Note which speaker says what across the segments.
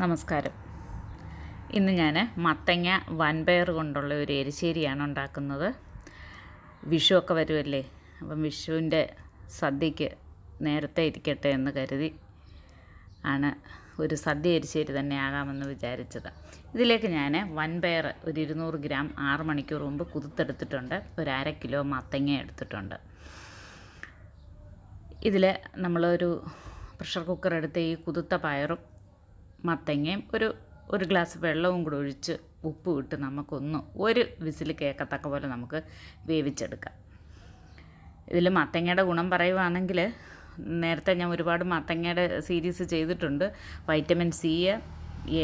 Speaker 1: നമസ്കാരം ഇന്ന് ഞാൻ മത്തങ്ങ വൻപയർ കൊണ്ടുള്ള ഒരു എരിശ്ശേരിയാണ് ഉണ്ടാക്കുന്നത് വിഷുവൊക്കെ വരുമല്ലേ അപ്പം വിഷുവിൻ്റെ സദ്യക്ക് നേരത്തെ ഇരിക്കട്ടെ എന്ന് കരുതി ആണ് ഒരു സദ്യ എരിശ്ശേരി തന്നെ ആകാമെന്ന് വിചാരിച്ചത് ഇതിലേക്ക് ഞാൻ വൻപയർ ഒരു ഇരുന്നൂറ് ഗ്രാം ആറ് മണിക്കൂർ മുമ്പ് കുതിർത്തെടുത്തിട്ടുണ്ട് ഒരു അര കിലോ മത്തങ്ങ എടുത്തിട്ടുണ്ട് ഇതിൽ നമ്മളൊരു പ്രഷർ കുക്കർ എടുത്ത് ഈ കുതിർത്ത പയറും മത്തങ്ങയും ഒരു ഒരു ഗ്ലാസ് വെള്ളവും കൂടെ ഒഴിച്ച് ഉപ്പ് ഇട്ട് നമുക്കൊന്ന് ഒരു വിസിൽ കേൾക്കത്തക്ക പോലെ നമുക്ക് വേവിച്ചെടുക്കാം ഇതിൽ മത്തങ്ങയുടെ ഗുണം പറയുവാണെങ്കിൽ നേരത്തെ ഞാൻ ഒരുപാട് മത്തങ്ങയുടെ സീരീസ് ചെയ്തിട്ടുണ്ട് vitamin C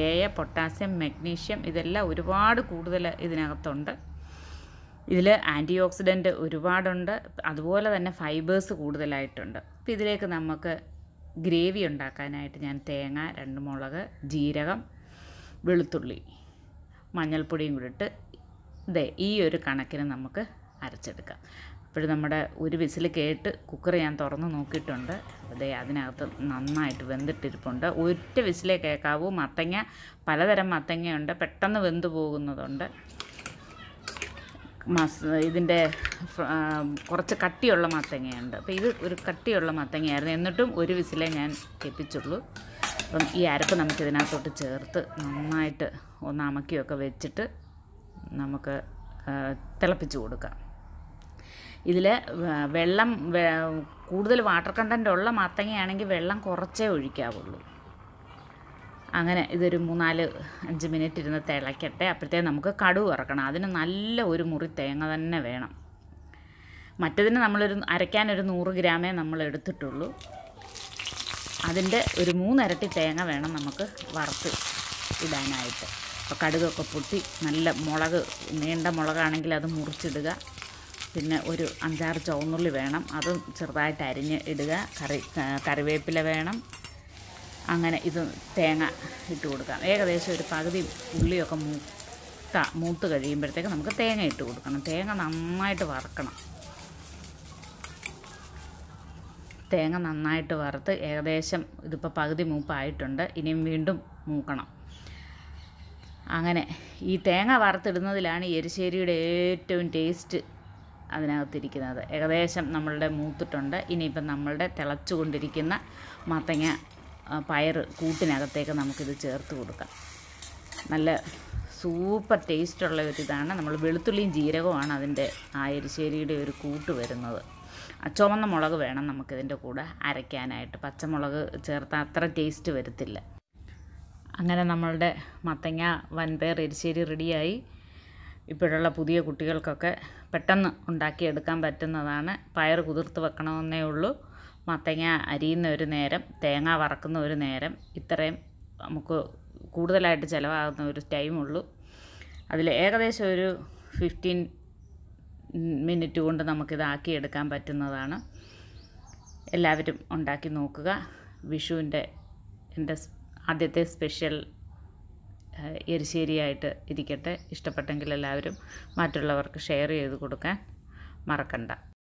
Speaker 1: A potassium magnesium ഇതെല്ലാം ഒരുപാട് കൂടുതൽ ഇതിനകത്തുണ്ട് ഇതിൽ ആൻറ്റി ഓക്സിഡൻറ്റ് ഒരുപാടുണ്ട് അതുപോലെ തന്നെ ഫൈബേഴ്സ് കൂടുതലായിട്ടുണ്ട് അപ്പോൾ ഇതിലേക്ക് നമുക്ക് ഗ്രേവി ഉണ്ടാക്കാനായിട്ട് ഞാൻ തേങ്ങ രണ്ട് മുളക് ജീരകം വെളുത്തുള്ളി മഞ്ഞൾപ്പൊടിയും കൂടി ഇട്ട് ഇതേ ഈ ഒരു കണക്കിന് നമുക്ക് അരച്ചെടുക്കാം അപ്പോൾ നമ്മുടെ ഒരു വിസിൽ കേട്ട് കുക്കർ ഞാൻ തുറന്ന് നോക്കിയിട്ടുണ്ട് അതേ അതിനകത്ത് നന്നായിട്ട് വെന്തിട്ടിരിപ്പുണ്ട് ഒറ്റ വിസിലേ കേൾക്കാവൂ മത്തങ്ങ പലതരം മത്തങ്ങയുണ്ട് പെട്ടെന്ന് വെന്തു പോകുന്നതുണ്ട് മസ് ഇതിൻ്റെ കുറച്ച് കട്ടിയുള്ള മത്തങ്ങയുണ്ട് അപ്പോൾ ഇത് ഒരു കട്ടിയുള്ള മത്തങ്ങയായിരുന്നു എന്നിട്ടും ഒരു വിസിലേ ഞാൻ കെപ്പിച്ചുള്ളൂ അപ്പം ഈ അരപ്പ് നമുക്ക് ഇതിനകത്തോട്ട് ചേർത്ത് നന്നായിട്ട് ഒന്ന് അമക്കിയൊക്കെ വെച്ചിട്ട് നമുക്ക് തിളപ്പിച്ച് കൊടുക്കാം ഇതിൽ വെള്ളം കൂടുതൽ വാട്ടർ കണ്ടൻ്റ് ഉള്ള മത്തങ്ങയാണെങ്കിൽ വെള്ളം കുറച്ചേ ഒഴിക്കാവുള്ളൂ അങ്ങനെ ഇതൊരു മൂന്നാല് അഞ്ച് മിനിറ്റ് ഇരുന്ന് തിളയ്ക്കട്ടെ അപ്പോഴത്തേക്ക് നമുക്ക് കടുവ് ഇറക്കണം അതിന് നല്ല ഒരു മുറി തേങ്ങ തന്നെ വേണം മറ്റതിന് നമ്മളൊരു അരയ്ക്കാനൊരു നൂറ് ഗ്രാമേ നമ്മൾ എടുത്തിട്ടുള്ളൂ അതിൻ്റെ ഒരു മൂന്നരട്ടി തേങ്ങ വേണം നമുക്ക് വറുത്ത് ഇടാനായിട്ട് അപ്പോൾ കടുകൊക്കെ പൊട്ടി നല്ല മുളക് നീണ്ട മുളകാണെങ്കിൽ അത് മുറിച്ചിടുക പിന്നെ ഒരു അഞ്ചാറ് ചുവന്നുള്ളി വേണം അതും ചെറുതായിട്ട് അരിഞ്ഞ് ഇടുക കറി കറിവേപ്പില വേണം അങ്ങനെ ഇത് തേങ്ങ ഇട്ട് കൊടുക്കാം ഏകദേശം ഒരു പകുതി ഉള്ളിയൊക്കെ മൂത്ത മൂത്ത് കഴിയുമ്പോഴത്തേക്ക് നമുക്ക് തേങ്ങ ഇട്ട് കൊടുക്കണം തേങ്ങ നന്നായിട്ട് വറക്കണം തേങ്ങ നന്നായിട്ട് വറുത്ത് ഏകദേശം ഇതിപ്പോൾ പകുതി മൂപ്പായിട്ടുണ്ട് ഇനിയും വീണ്ടും മൂക്കണം അങ്ങനെ ഈ തേങ്ങ വറുത്തിടുന്നതിലാണ് ഈ എരിശ്ശേരിയുടെ ഏറ്റവും ടേസ്റ്റ് അതിനകത്തിരിക്കുന്നത് ഏകദേശം നമ്മളുടെ മൂത്തിട്ടുണ്ട് ഇനിയിപ്പം നമ്മളുടെ തിളച്ചുകൊണ്ടിരിക്കുന്ന മത്തങ്ങ പയർ കൂട്ടിനകത്തേക്ക് നമുക്കിത് ചേർത്ത് കൊടുക്കാം നല്ല സൂപ്പർ ടേസ്റ്റുള്ള ഇതാണ് നമ്മൾ വെളുത്തുള്ളിയും ജീരകവുമാണ് അതിൻ്റെ ആ എരിശ്ശേരിയുടെ ഒരു കൂട്ട് വരുന്നത് ചുവന്ന മുളക് വേണം നമുക്കിതിൻ്റെ കൂടെ അരയ്ക്കാനായിട്ട് പച്ചമുളക് ചേർത്താൽ അത്ര ടേസ്റ്റ് വരത്തില്ല അങ്ങനെ നമ്മളുടെ മത്തങ്ങ വൻപയർ എരിശ്ശേരി റെഡിയായി ഇപ്പോഴുള്ള പുതിയ കുട്ടികൾക്കൊക്കെ പെട്ടെന്ന് ഉണ്ടാക്കിയെടുക്കാൻ പറ്റുന്നതാണ് പയർ കുതിർത്ത് വെക്കണമെന്നേ ഉള്ളൂ മത്തങ്ങ അരിയുന്ന ഒരു നേരം തേങ്ങ വറക്കുന്ന ഒരു നേരം ഇത്രയും നമുക്ക് കൂടുതലായിട്ട് ചിലവാകുന്ന ഒരു ടൈമുള്ളൂ അതിൽ ഏകദേശം ഒരു ഫിഫ്റ്റീൻ മിനിറ്റ് കൊണ്ട് നമുക്കിതാക്കിയെടുക്കാൻ പറ്റുന്നതാണ് എല്ലാവരും ഉണ്ടാക്കി നോക്കുക വിഷുവിൻ്റെ എൻ്റെ ആദ്യത്തെ സ്പെഷ്യൽ എരിശ്ശേരിയായിട്ട് ഇരിക്കട്ടെ ഇഷ്ടപ്പെട്ടെങ്കിൽ എല്ലാവരും മറ്റുള്ളവർക്ക് ഷെയർ ചെയ്ത് കൊടുക്കാൻ മറക്കണ്ട